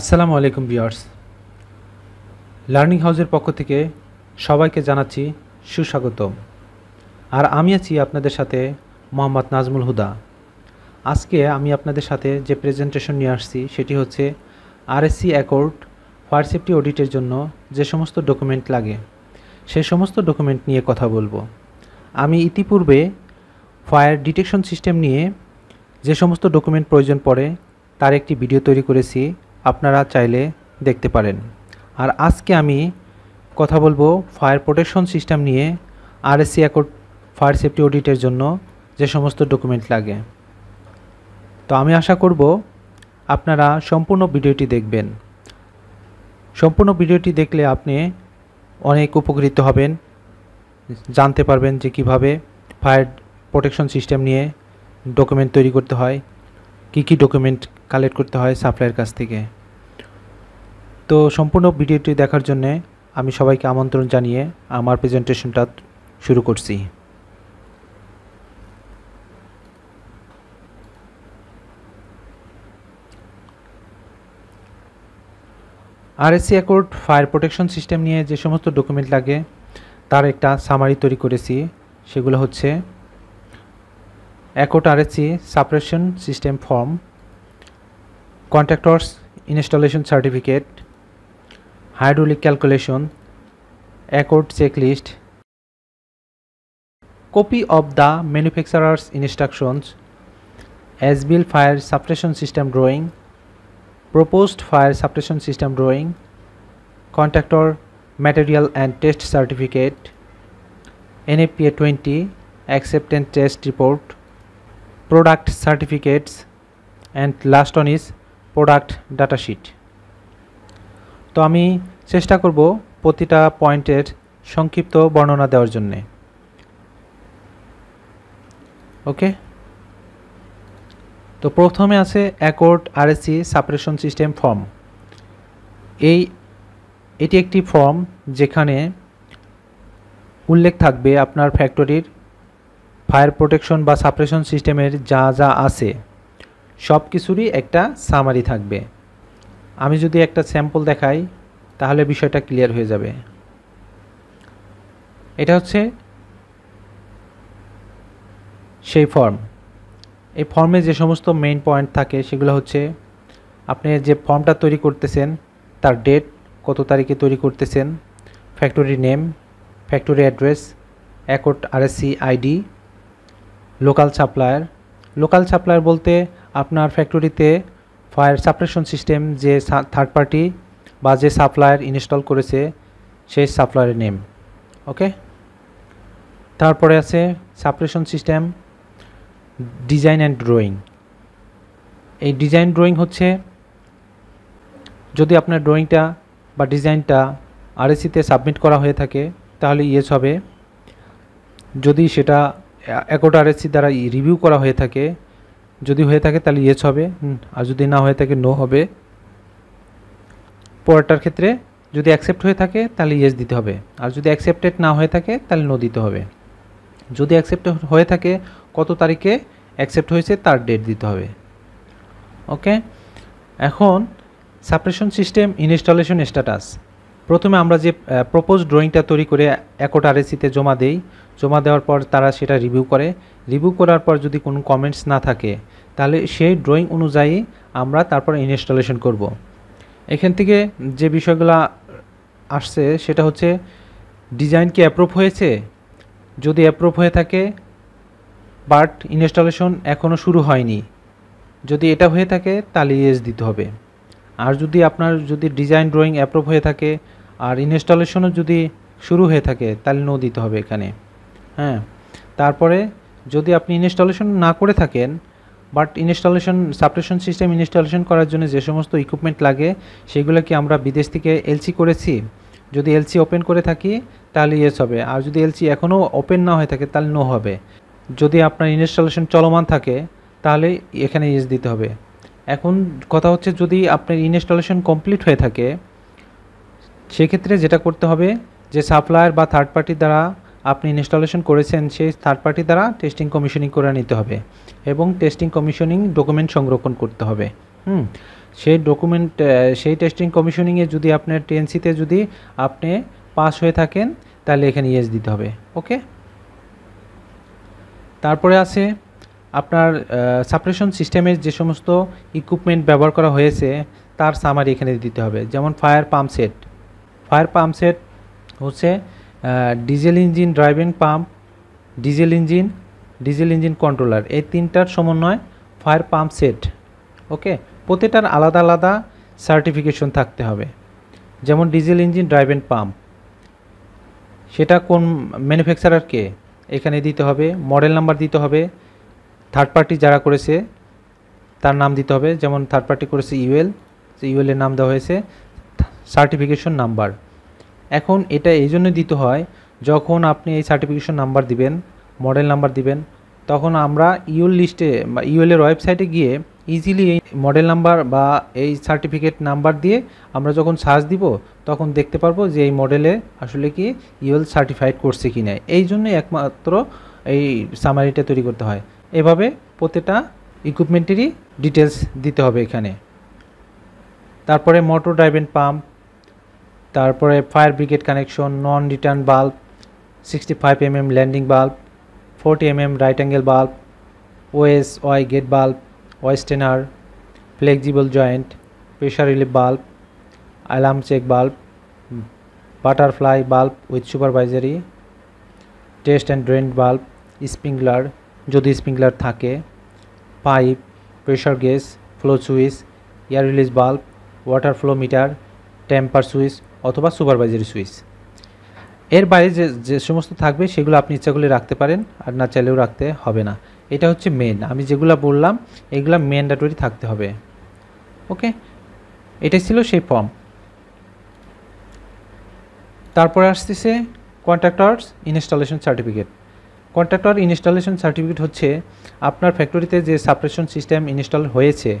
আসসালামু আলাইকুম viewers learning হাউজের পক্ষ থেকে সবাইকে জানাচ্ছি সুস্বাগতম আর আমি আছি আপনাদের সাথে মোহাম্মদ নাজমুল হুদা আজকে আমি আপনাদের সাথে যে প্রেজেন্টেশন নিয়ে আসছি সেটি হচ্ছে আরএসসি অ্যাকর্ড ফায়ার সেফটি অডিটের জন্য যে সমস্ত ডকুমেন্ট লাগে সেই সমস্ত ডকুমেন্ট নিয়ে কথা বলবো আমি ইতিপূর্বে ফায়ার ডিটেকশন সিস্টেম নিয়ে যে সমস্ত ডকুমেন্ট প্রয়োজন পড়ে তার একটি ভিডিও তৈরি করেছি আপনারা চাইলে দেখতে পারেন আর আজকে আমি কথা বলবো ফায়ার প্রোটেকশন সিস্টেম নিয়ে এসি অ্যাকোড ফায়ার সেফটি অডিটের জন্য যে সমস্ত ডকুমেন্ট লাগে তো আমি আশা করব আপনারা সম্পূর্ণ ভিডিওটি দেখবেন সম্পূর্ণ ভিডিওটি দেখলে আপনি অনেক উপকৃত হবেন জানতে পারবেন যে কিভাবে ফায়ার প্রোটেকশন সিস্টেম নিয়ে ডকুমেন্ট তৈরি করতে হয় কী কী ডকুমেন্ট কালেক্ট করতে হয় সাপ্লাইয়ের কাছ থেকে তো সম্পূর্ণ ভিডিওটি দেখার জন্যে আমি সবাইকে আমন্ত্রণ জানিয়ে আমার প্রেজেন্টেশনটা শুরু করছি RSC accord fire protection system নিয়ে যে সমস্ত ডকুমেন্ট লাগে তার একটা সামারি তৈরি করেছি সেগুলো হচ্ছে ACOT RSC suppression system form, contactors installation certificate, hydraulic calculation, ACOT checklist, copy of the manufacturer's instructions, as-built fire suppression system drawing, proposed fire suppression system drawing, contactor material and test certificate, NFPA 20 acceptance test report, product certificates and last one is product data sheet তো আমি চেষ্টা করব প্রতিটা পয়েন্টের সংক্ষিপ্ত বর্ণনা দেওয়ার জন্যে ওকে তো প্রথমে আছে accord RAC suppression system form এই এটি একটি ফর্ম যেখানে উল্লেখ থাকবে আপনার ফ্যাক্টরির ফায়ার প্রোটেকশন বা সাপারেশন সিস্টেমের যা যা আছে সব কিছুরই একটা সামারি থাকবে আমি যদি একটা স্যাম্পল দেখাই তাহলে বিষয়টা ক্লিয়ার হয়ে যাবে এটা হচ্ছে সেই ফর্ম এই ফর্মে যে সমস্ত মেইন পয়েন্ট থাকে সেগুলো হচ্ছে আপনি যে ফর্মটা তৈরি করতেছেন তার ডেট কত তারিখে তৈরি করতেছেন factory name factory address accord RSC ID local supplier local supplier বলতে আপনার ফ্যাক্টরিতে ফায়ার সাপ্রেশন সিস্টেম যে থার্ড পার্টি বা যে সাপ্লায়ার ইনস্টল করেছে সেই সাপ্লায়ারের নেম ওকে তারপরে আছে suppression system design and drawing এই ডিজাইন ড্রয়িং হচ্ছে যদি আপনার ড্রয়িংটা বা ডিজাইনটা আরএসিতে সাবমিট করা হয়ে থাকে তাহলে ইয়েস হবে যদি সেটা আর আরএসসি দ্বারা রিভিউ করা হয়ে থাকে যদি হয়ে থাকে তাহলে ইয়েস হবে আর যদি না হয়ে থাকে নো হবে পরেরটার ক্ষেত্রে যদি অ্যাকসেপ্ট হয়ে থাকে তাহলে ইয়েস দিতে হবে আর যদি অ্যাকসেপ্টেড না হয়ে থাকে তাহলে নো দিতে হবে যদি অ্যাকসেপ্ট হয়ে থাকে কত তারিখে অ্যাকসেপ্ট হয়েছে তার ডেট দিতে হবে ওকে এখন সাপ্রেশন সিস্টেম ইনস্টলেশন স্ট্যাটাস প্রথমে আমরা যে প্রপোজ ড্রয়িংটা তৈরি করে অ্যাকোট আরএসিতে জমা দেই জমা দেওয়ার পর তারা সেটা রিভিউ করে রিভিউ করার পর যদি কোনো কমেন্টস না থাকে তাহলে সেই ড্রয়িং অনুযায়ী আমরা তারপর ইনস্টলেশন করব। এখান থেকে যে বিষয়গুলো আসছে সেটা হচ্ছে ডিজাইন কি অ্যাপ্রুভ হয়েছে যদি অ্যাপ্রুভ হয়ে থাকে বাট ইনস্টলেশন এখনও শুরু হয়নি যদি এটা হয়ে থাকে তাহলে ইয়েস দিতে হবে আর যদি আপনার যদি ডিজাইন ড্রয়িং অ্যাপ্রুভ হয়ে থাকে আর ইনস্টলেশনও যদি শুরু হয়ে থাকে তাহলে নো দিতে হবে এখানে হ্যাঁ তারপরে যদি আপনি ইনস্টলেশন না করে থাকেন but installation suppression system installation করার জন্য যে সমস্ত ইকুইপমেন্ট লাগে সেগুলো কি আমরা বিদেশ থেকে এলসি করেছি যদি এলসি ওপেন করে থাকি তাহলে ইয়েস হবে আর যদি এলসি এখনও ওপেন না হয়ে থাকে তাহলে নো হবে যদি আপনার ইনস্টলেশন চলমান থাকে তাহলে এখানে ইয়েস দিতে হবে এখন কথা হচ্ছে যদি আপনার ইনস্টলেশন কমপ্লিট হয়ে থাকে সেক্ষেত্রে যেটা করতে হবে যে সাপ্লায়ার বা থার্ড পার্টি দ্বারা আপনি ইনস্টলেশন করেছেন সেই থার্ড পার্টি দ্বারা টেস্টিং কমিশনিং করে নিতে হবে এবং টেস্টিং কমিশনিং ডকুমেন্ট সংরক্ষণ করতে হবে হুম সেই ডকুমেন্ট সেই টেস্টিং কমিশনিংয়ে যদি আপনার টেনসিতে যদি আপনি পাস হয়ে থাকেন তাহলে এখানে ইয়েস দিতে হবে ওকে তারপরে আছে আপনার সাপ্রেশন সিস্টেমের যে সমস্ত ইকুইপমেন্ট ব্যবহার করা হয়েছে তার সামারি এখানে দিতে হবে যেমন fire pump set fire pump set হচ্ছে diesel engine driving pump diesel engine diesel engine controller এই তিনটার সমন্বয় ফায়ার পাম্প সেট ওকে প্রতিটার আলাদা আলাদা সার্টিফিকেশন থাকতে হবে যেমন ডিজেল ইঞ্জিন ড্রাইভিং পাম্প সেটা কোন ম্যানুফ্যাকচারারকে এখানে দিতে হবে মডেল নাম্বার দিতে হবে থার্ড পার্টি যারা করেছে তার নাম দিতে হবে যেমন থার্ড পার্টি করেছে ইউএল ইউএলের নাম দেওয়া হয়েছে সার্টিফিকেশন নাম্বার এখন এটা এই জন্য দিতে হয় যখন আপনি এই সার্টিফিকেশন নাম্বার দিবেন মডেল নাম্বার দিবেন তখন আমরা ইউএল লিস্টে বা ইউএলের ওয়েবসাইটে গিয়ে ইজিলি এই মডেল নাম্বার বা এই সার্টিফিকেট নাম্বার দিয়ে আমরা যখন সার্চ দিব তখন দেখতে পারবো যে এই মডেলে আসলে কি ইউএল সার্টিফাইড করছে কি নাই এই জন্যই একমাত্র এই সামারিটা তৈরি করতে হয় এভাবে প্রতিটা ইকুইপমেন্টেরই ডিটেলস দিতে হবে এখানে তারপরে মোটর ড্রাইভেন পাম্প তারপরে fire brigade connection non return bulb sixty five M M landing bulb forty M am right angle bulb OS Y gate bulb ওয়েস্টেনার flexible joint pressure relief bulb alarm check bulb butterfly bulb with supervisory test and drain bulb sprinkler যদি sprinkler থাকে pipe pressure guess flow switch air release bulb water flow metre temper switch অথবা supervisory switch এর বাইরে যে যে সমস্ত থাকবে সেগুলো আপনি ইচ্ছা করলে রাখতে পারেন আর না চাইলেও রাখতে হবে না এটা হচ্ছে মেন আমি যেগুলো বললাম এগুলো মেন ডাটোরি থাকতে হবে ওকে এটা ছিল সেই ফর্ম তারপরে আসতেছে contractor's installation certificate contractor installation certificate হচ্ছে আপনার ফ্যাক্টরিতে যে সাপ্রেশন সিস্টেম ইনস্টল হয়েছে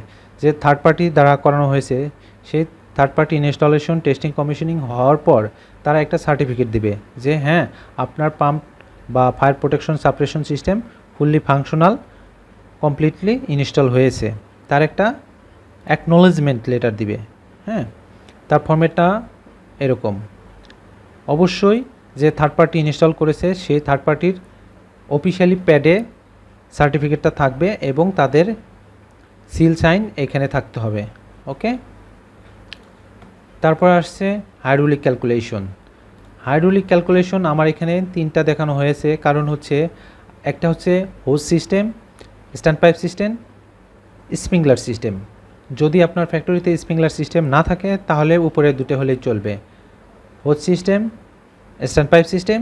যে থার্ড পার্টি দ্বারা করানো হয়েছে সেই third party installation testing commissioning হওয়ার পর তারা একটা সার্টিফিকেট দিবে যে হ্যাঁ আপনার পাম্প বা fire protection suppression system fully functional completely install হয়েছে তার একটা অ্যাকনোলেজমেন্ট লেটার দিবে হ্যাঁ তার ফর্মেটটা এরকম অবশ্যই যে থার্ড পার্টি ইনস্টল করেছে সেই থার্ড পার্টির অফিসিয়ালি প্যাডে সার্টিফিকেটটা থাকবে এবং তাদের সিল সাইন এখানে থাকতে হবে ওকে তারপর আসছে হাইড্রোলিক ক্যালকুলেশন হাইড্রোলিক ক্যালকুলেশন আমার এখানে তিনটা দেখানো হয়েছে কারণ হচ্ছে একটা হচ্ছে hose system stand pipe system sprinkler system যদি আপনার ফ্যাক্টরিতে স্প্রিংলার সিস্টেম না থাকে তাহলে উপরে দুটো হলেই চলবে hose system stand pipe system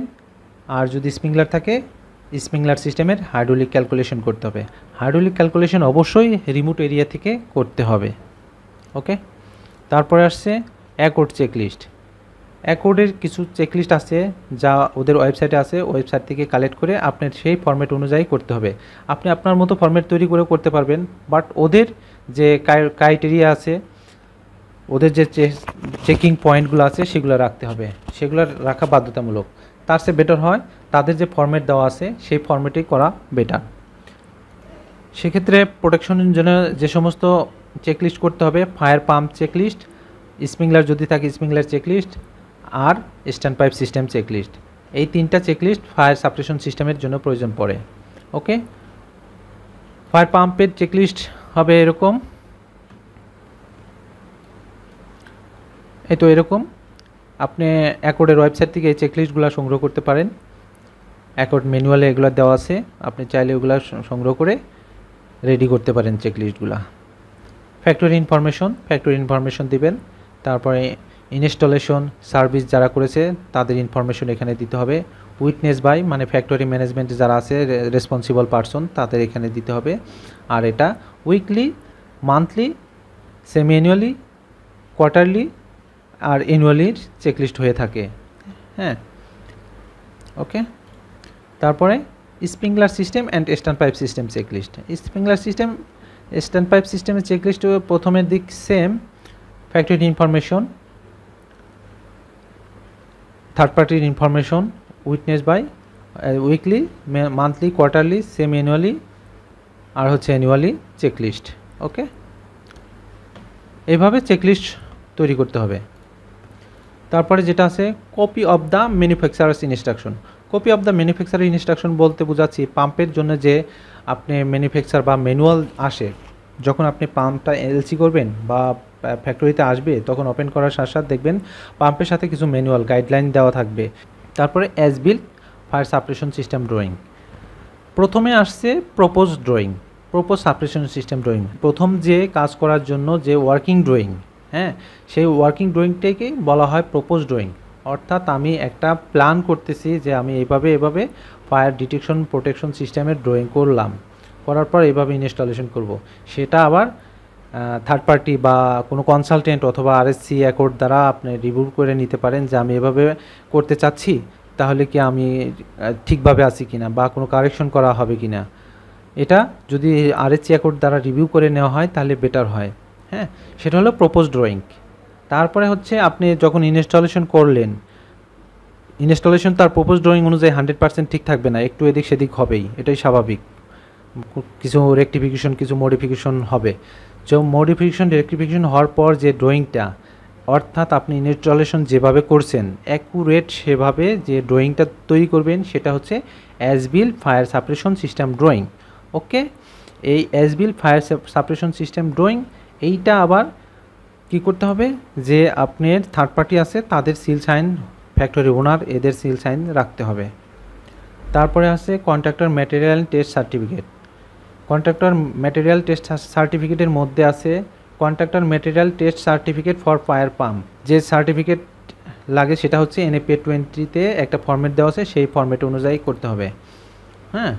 আর যদি স্প্রিংলার থাকে স্প্রিংলার সিস্টেমের হাইড্রোলিক ক্যালকুলেশন করতে হবে হাইড্রোলিক ক্যালকুলেশন অবশ্যই রিমোট এরিয়া থেকে করতে হবে ওকে তারপরে আসছে অ্যাকোর্ড চেকলিস্ট অ্যাকোর্ডের কিছু চেকলিস্ট আছে যা ওদের ওয়েবসাইটে আছে ওয়েবসাইট থেকে কালেক্ট করে আপনার সেই ফর্ম্যাট অনুযায়ী করতে হবে আপনি আপনার মতো ফর্ম্যাট তৈরি করে করতে পারবেন বাট ওদের যে ক্রাইটেরিয়া আছে ওদের যে চেকিং পয়েন্টগুলো আছে সেগুলো রাখতে হবে সেগুলো রাখা বাধ্যতামূলক তার চেয়ে বেটার হয় তাদের যে ফর্মেট দেওয়া আছে সেই ফর্মেটেই করা বেটার সেক্ষেত্রে প্রোটেকশন জন্য যে সমস্ত চেকলিস্ট করতে হবে ফায়ার পাম্প চেকলিস্ট স্প্রিংলার যদি থাকে স্প্রিংলার চেকলিস্ট আর স্ট্যান্ড পাইপ সিস্টেম চেকলিস্ট এই তিনটা চেকলিস্ট ফায়ার সাপ্রেশন সিস্টেমের জন্য প্রয়োজন পড়ে ওকে ফায়ার পাম্পের চেকলিস্ট হবে এরকম এই তো এরকম আপনি অ্যাকর্ডের ওয়েবসাইট থেকে এই চেকলিস্টগুলো সংগ্রহ করতে পারেন অ্যাকর্ড ম্যানুয়ালে এগুলো দেওয়া আছে আপনি চাইলে ওগুলো সংগ্রহ করে রেডি করতে পারেন চেকলিস্টগুলো ফ্যাক্টরি ইনফরমেশন ফ্যাক্টরি ইনফরমেশন দিবেন তারপরে ইনস্টলেশন সার্ভিস যারা করেছে তাদের ইনফরমেশন এখানে দিতে হবে উইটনেস বাই মানে ফ্যাক্টরি ম্যানেজমেন্ট যারা আছে রেসপন্সিবল পারসন তাদের এখানে দিতে হবে আর এটা উইকলি মান্থলি সেমিনুয়ালি কোয়ার্টারলি আর অ্যানুয়ালির চেকলিস্ট হয়ে থাকে হ্যাঁ ওকে তারপরে sprinkler system and stand pipe system checklist sprinkler system stand pipe সিস্টেমের চেকলিস্ট প্রথমের দিক সেম ফ্যাক্টরি ইনফরমেশন থার্ড পার্টির information witness by weekly monthly quarterly same annually আর হচ্ছে অ্যানুয়ালি চেকলিস্ট ওকে এভাবে চেকলিস্ট তৈরি করতে হবে তারপরে যেটা আছে copy of the manufacturer's instruction copy of the manufacturer instruction বলতে বোঝাচ্ছি পাম্পের জন্য যে আপনি ম্যানুফ্যাকচার বা ম্যানুয়াল আসে যখন আপনি পাম্পটা এলসি করবেন বা ফ্যাক্টরিতে আসবে তখন ওপেন করার সাথে সাথে দেখবেন পাম্পের সাথে কিছু ম্যানুয়াল গাইডলাইন দেওয়া থাকবে তারপরে as built fire suppression system drawing প্রথমে আসছে propose drawing propose suppression system drawing প্রথম যে কাজ করার জন্য যে ওয়ার্কিং ড্রয়িং হ্যাঁ সেই ওয়ার্কিং ড্রয়িংটাকেই বলা হয় প্রপোজ ড্রয়িং অর্থাৎ আমি একটা প্ল্যান করতেছি যে আমি এভাবে এভাবে ফায়ার ডিটেকশন প্রোটেকশন সিস্টেমের ড্রয়িং করলাম করার পর এভাবে ইনস্টলেশন করব। সেটা আবার থার্ড পার্টি বা কোনো কনসালটেন্ট অথবা আরএসসি অ্যাকর্ড দ্বারা আপনি রিভিউ করে নিতে পারেন যে আমি এভাবে করতে চাচ্ছি তাহলে কি আমি ঠিকভাবে আছি কি না বা কোনো কারেকশন করা হবে কি না এটা যদি আরএসসি অ্যাকর্ড দ্বারা রিভিউ করে নেওয়া হয় তাহলে বেটার হয় হ্যাঁ সেটা হলো প্রোপোজ ড্রয়িং তারপরে হচ্ছে আপনি যখন ইনস্টলেশন করলেন ইনস্টলেশন তার প্রোপোজ ড্রয়িং অনুযায়ী হান্ড্রেড পার্সেন্ট ঠিক থাকবে না একটু এদিক সেদিক হবেই এটাই স্বাভাবিক কিছু রেকটিফিকেশন কিছু মডিফিকেশন হবে যে মডিফিকেশন রেকটিফিকেশন হওয়ার পর যে ড্রয়িংটা অর্থাৎ আপনি ইনস্টলেশন যেভাবে করছেন অ্যাকুরেট সেভাবে যে ড্রয়িংটা তৈরি করবেন সেটা হচ্ছে as built fire suppression system drawing okay এই as built fire suppression system drawing এইটা আবার কি করতে হবে যে আপনার থার্ড পার্টি আছে তাদের সিল সাইন ফ্যাক্টরি ওনার এদের সিল সাইন রাখতে হবে তারপরে আছে contractor material test certificate contractor material test সার্টিফিকেটের মধ্যে আছে contractor material test certificate for fire pump যে সার্টিফিকেট লাগে সেটা হচ্ছে এন এনএপি টোয়েন্টিতে একটা ফর্মেট দেওয়া আছে সেই ফর্মেট অনুযায়ী করতে হবে হ্যাঁ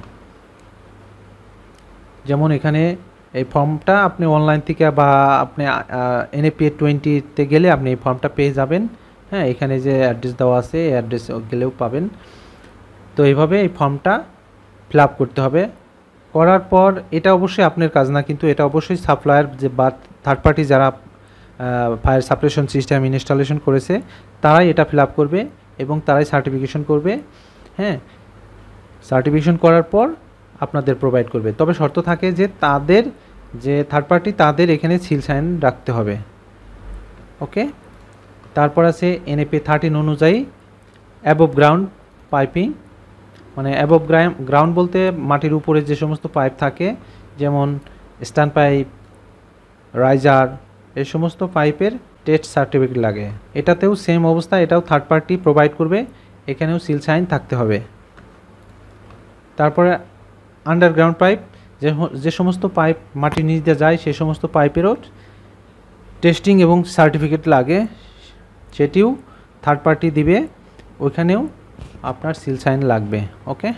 যেমন এখানে এই ফর্মটা আপনি অনলাইন থেকে বা আপনি এনএপিএ টোয়েন্টিতে গেলে আপনি এই ফর্মটা পেয়ে যাবেন হ্যাঁ এখানে যে অ্যাড্রেস দেওয়া আছে এই অ্যাড্রেস গেলেও পাবেন তো এইভাবে এই ফর্মটা ফিল করতে হবে করার পর এটা অবশ্যই আপনার কাজ না কিন্তু এটা অবশ্যই সাপ্লায়ার যে বা থার্ড পার্টি যারা ফায়ার সাপ্রেশন সিস্টেম ইনস্টলেশন করেছে তারাই এটা ফিল করবে এবং তারাই সার্টিফিকেশন করবে হ্যাঁ সার্টিফিকেশন করার পর আপনাদের প্রোভাইড করবে তবে শর্ত থাকে যে তাদের যে থার্ড পার্টি তাদের এখানে সিল সাইন রাখতে হবে ওকে তারপর আছে এনএপি থার্টিন অনুযায়ী অ্যাবভ গ্রাউন্ড পাইপিং মানে অ্যাবভ গ্রাউন্ড বলতে মাটির উপরে যে সমস্ত পাইপ থাকে যেমন স্টান পাইপ রাইজার এই সমস্ত পাইপের টেস্ট সার্টিফিকেট লাগে এটাতেও সেম অবস্থা এটাও থার্ড পার্টি প্রোভাইড করবে এখানেও সিল সাইন থাকতে হবে তারপরে আন্ডারগ্রাউন্ড পাইপ যে যে সমস্ত পাইপ মাটির নিচ দিয়ে যায় সেই সমস্ত পাইপেরও টেস্টিং এবং সার্টিফিকেট লাগে সেটিও থার্ড পার্টি দিবে ওইখানেও আপনার সিল সাইন লাগবে ওকে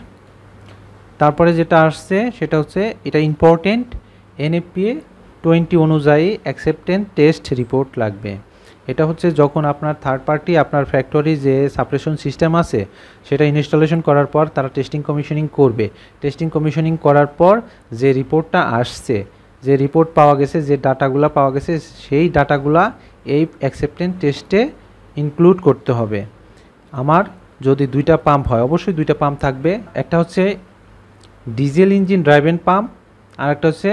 তারপরে যেটা আসছে সেটা হচ্ছে এটা ইম্পর্টেন্ট এনএফপিএ টোয়েন্টি অনুযায়ী অ্যাকসেপ্টেন্ট টেস্ট রিপোর্ট লাগবে এটা হচ্ছে যখন আপনার থার্ড পার্টি আপনার ফ্যাক্টরি যে সাপ্রেশন সিস্টেম আছে সেটা ইনস্টলেশন করার পর তারা টেস্টিং কমিশনিং করবে টেস্টিং কমিশনিং করার পর যে রিপোর্টটা আসছে যে রিপোর্ট পাওয়া গেছে যে ডাটাগুলা পাওয়া গেছে সেই ডাটাগুলা এই অ্যাকসেপ্টেন্ট টেস্টে ইনক্লুড করতে হবে আমার যদি দুইটা পাম্প হয় অবশ্যই দুইটা পাম্প থাকবে একটা হচ্ছে ডিজেল ইঞ্জিন ড্রাইভেন পাম্প আর একটা হচ্ছে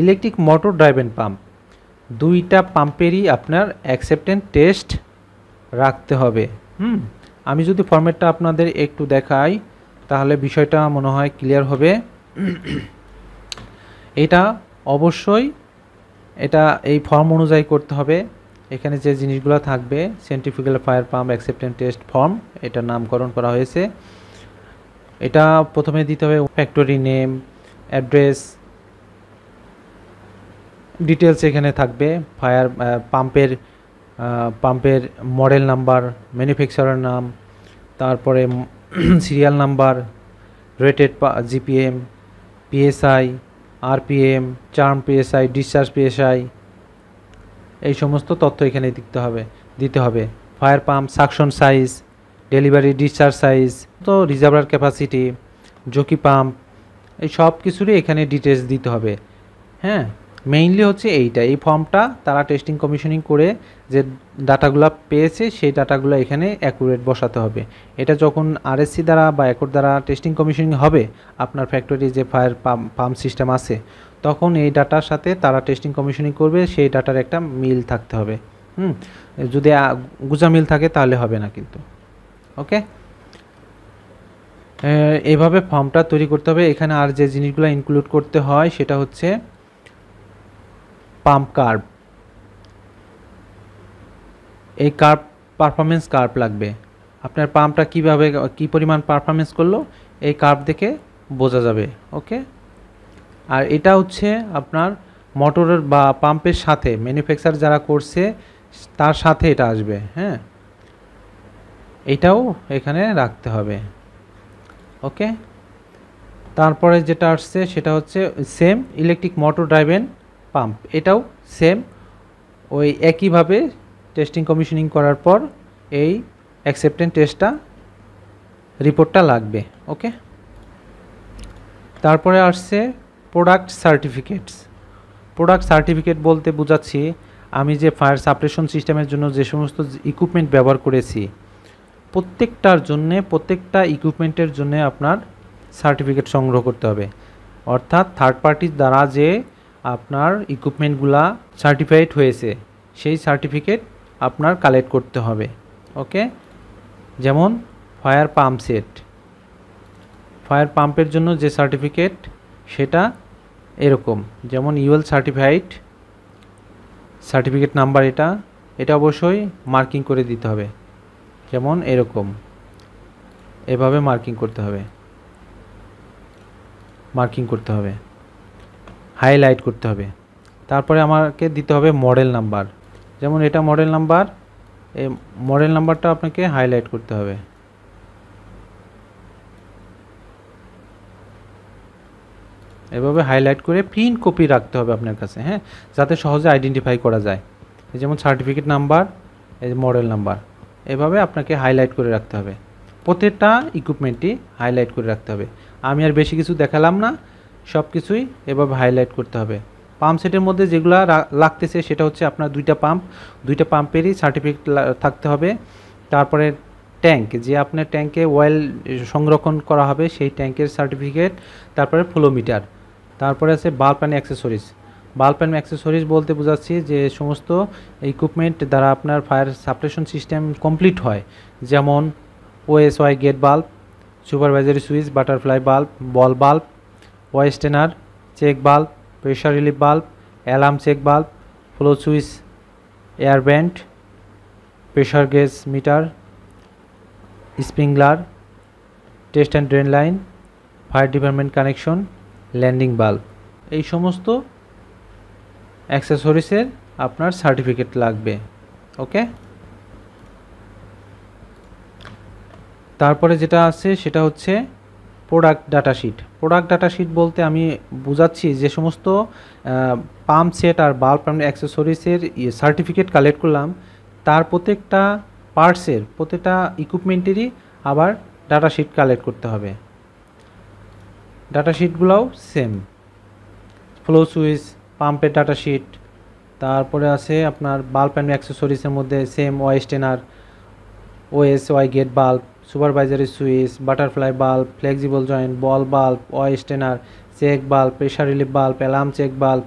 ইলেকট্রিক মোটর ড্রাইভেন পাম্প দুইটা পাম্পেরই আপনার অ্যাকসেপ্টেন্স টেস্ট রাখতে হবে হুম আমি যদি ফর্মেটটা আপনাদের একটু দেখাই তাহলে বিষয়টা মনে হয় ক্লিয়ার হবে এটা অবশ্যই এটা এই ফর্ম অনুযায়ী করতে হবে এখানে যে জিনিসগুলো থাকবে সেন্টিফিক্যাল fire pump acceptance test form এটা নামকরণ করা হয়েছে এটা প্রথমে দিতে হবে ফ্যাক্টরি নেম অ্যাড্রেস ডিটেলস এখানে থাকবে ফায়ার পাম্পের পাম্পের মডেল নাম্বার ম্যানুফ্যাকচারের নাম তারপরে serial number rated GPM PSI RPM churn PSI discharge PSI এই সমস্ত তথ্য এখানে দিতে হবে দিতে হবে fire pump suction size delivery discharge size তো রিজার্ভার ক্যাপাসিটি জকি পাম্প এই সব কিছুরই এখানে ডিটেলস দিতে হবে হ্যাঁ মেইনলি হচ্ছে এইটা এই ফর্মটা তারা টেস্টিং কমিশনিং করে যে ডাটাগুলো পেয়েছে সেই ডাটাগুলো এখানে অ্যাকুরেট বসাতে হবে এটা যখন আরএসসি দ্বারা বা অ্যাকোর দ্বারা টেস্টিং কমিশনিং হবে আপনার ফ্যাক্টরি যে ফায়ার পাম্প পাম্প সিস্টেম আছে তখন এই ডাটার সাথে তারা টেস্টিং কমিশনিং করবে সেই ডাটার একটা মিল থাকতে হবে হুম যদি গুজা মিল থাকে তাহলে হবে না কিন্তু ওকে এভাবে ফর্মটা তৈরি করতে হবে এখানে আর যে জিনিসগুলো ইনক্লুড করতে হয় সেটা হচ্ছে পাম্প কার্ভ এই কার্ভ পারফরমেন্স কার্ভ লাগবে আপনার পাম্পটা কিভাবে কি পরিমাণ পারফরমেন্স করলো এই কার্ভ দেখে বোঝা যাবে ওকে আর এটা হচ্ছে আপনার মোটরের বা পাম্পের সাথে ম্যানুফ্যাকচার যারা করছে তার সাথে এটা আসবে হ্যাঁ এটাও এখানে রাখতে হবে ওকে তারপরে যেটা আসছে সেটা হচ্ছে same electric motor driven pump এটাও সেম ওই একইভাবে টেস্টিং কমিশনিং করার পর এই অ্যাকসেপ্টেন্ট টেস্টটা রিপোর্টটা লাগবে ওকে তারপরে আসছে প্রোডাক্ট সার্টিফিকেটস প্রোডাক্ট সার্টিফিকেট বলতে বোঝাচ্ছি আমি যে ফায়ার সাপ্রেশন সিস্টেমের জন্য যে সমস্ত ইকুইপমেন্ট ব্যবহার করেছি প্রত্যেকটার জন্যে প্রত্যেকটা ইকুইপমেন্টের জন্যে আপনার সার্টিফিকেট সংগ্রহ করতে হবে অর্থাৎ থার্ড পার্টির দ্বারা যে আপনার ইকুইপমেন্টগুলা সার্টিফাইড হয়েছে সেই সার্টিফিকেট আপনার কালেক্ট করতে হবে ওকে যেমন ফায়ার পাম্প সেট ফায়ার পাম্পের জন্য যে সার্টিফিকেট সেটা এরকম যেমন ইউএল সার্টিফাইড সার্টিফিকেট নাম্বার এটা এটা অবশ্যই মার্কিং করে দিতে হবে যেমন এরকম এভাবে মার্কিং করতে হবে মার্কিং করতে হবে হাইলাইট করতে হবে তারপরে আমাকে দিতে হবে মডেল নাম্বার যেমন এটা মডেল নাম্বার এই মডেল নাম্বারটা আপনাকে হাইলাইট করতে হবে এভাবে হাইলাইট করে প্রিন্ট কপি রাখতে হবে আপনার কাছে হ্যাঁ যাতে সহজে আইডেন্টিফাই করা যায় যেমন সার্টিফিকেট নাম্বার এই মডেল নাম্বার এভাবে আপনাকে হাইলাইট করে রাখতে হবে প্রত্যেকটা ইকুইপমেন্টটি হাইলাইট করে রাখতে হবে আমি আর বেশি কিছু দেখালাম না সব কিছুই এভাবে হাইলাইট করতে হবে পাম্প সেটের মধ্যে যেগুলো লাগতেছে সেটা হচ্ছে আপনার দুইটা পাম্প দুইটা পাম্পেরই সার্টিফিকেট থাকতে হবে তারপরে ট্যাঙ্ক যে আপনার ট্যাঙ্কে অয়েল সংরক্ষণ করা হবে সেই ট্যাঙ্কের সার্টিফিকেট তারপরে ফ্লোমিটার তারপরে আছে bulb and accessories bulb and accessories বলতে বোঝাচ্ছি যে সমস্ত ইকুইপমেন্ট দ্বারা আপনার ফায়ার সাপ্রেশন সিস্টেম কমপ্লিট হয় যেমন ওএসওয়াই gate bulb supervisory switch butterfly bulb ball bulb ওয়েস্টেনার check bulb pressure relief bulb alarm check bulb flow switch এয়ারব্যান্ড pressure gauge metre sprinkler test and drain line fire department connection landing bulb এই সমস্ত অ্যাক্সেসরিসের আপনার certificate লাগবে ওকে তারপরে যেটা আছে সেটা হচ্ছে product ডাটাশিট product ডাটাশিট বলতে আমি বোঝাচ্ছি যে সমস্ত পাম্প সেট আর বাল্ব পাম্প অ্যাক্সেসরিজের সার্টিফিকেট কালেক্ট করলাম তার প্রত্যেকটা পার্টসের প্রত্যেকটা ইকুইপমেন্টেরই আবার ডাটাশিট কালেক্ট করতে হবে ডাটাশিটগুলোও সেম ফ্লো সুইচ পাম্পের ডাটাশিট তারপরে আছে আপনার বাল্ব অ্যান্ড অ্যাক্সেসরিজের মধ্যে same Y স্টেনার OS Y gate bulb supervisory switch butterfly bulb flexible joint বল বাল্ব অয় স্টেনার check bulb pressure relief bulb alarm check bulb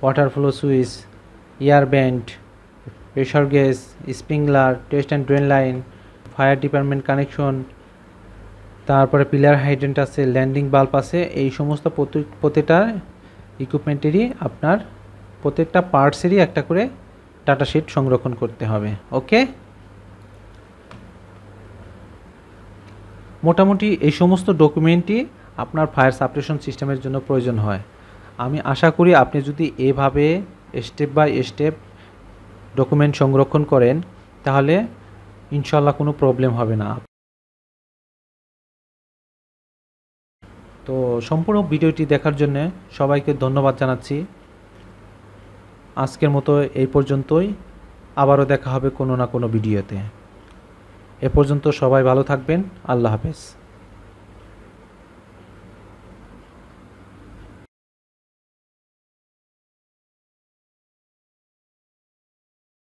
water flow switch year band pressure gas sprinkler test and drain line fire department connection তারপরে pillar hydrant আছে landing bulb আছে এই সমস্ত প্রতিটা ইকুইপমেন্টেরই আপনার প্রত্যেকটা পার্টসেরই একটা করে ডাটা শিট সংরক্ষণ করতে হবে ওকে মোটামুটি এই সমস্ত ডকুমেন্টই আপনার ফায়ার সাপ্রেশন সিস্টেমের জন্য প্রয়োজন হয় আমি আশা করি আপনি যদি এভাবে স্টেপ বাই স্টেপ ডকুমেন্ট সংরক্ষণ করেন তাহলে ইনশাল্লাহ কোনো প্রবলেম হবে না তো সম্পূর্ণ ভিডিওটি দেখার জন্য সবাইকে ধন্যবাদ জানাচ্ছি আজকের মতো এই পর্যন্তই আবারও দেখা হবে কোনো না কোনো ভিডিওতে এ পর্যন্ত সবাই ভালো থাকবেন আল্লাহ হাফেজ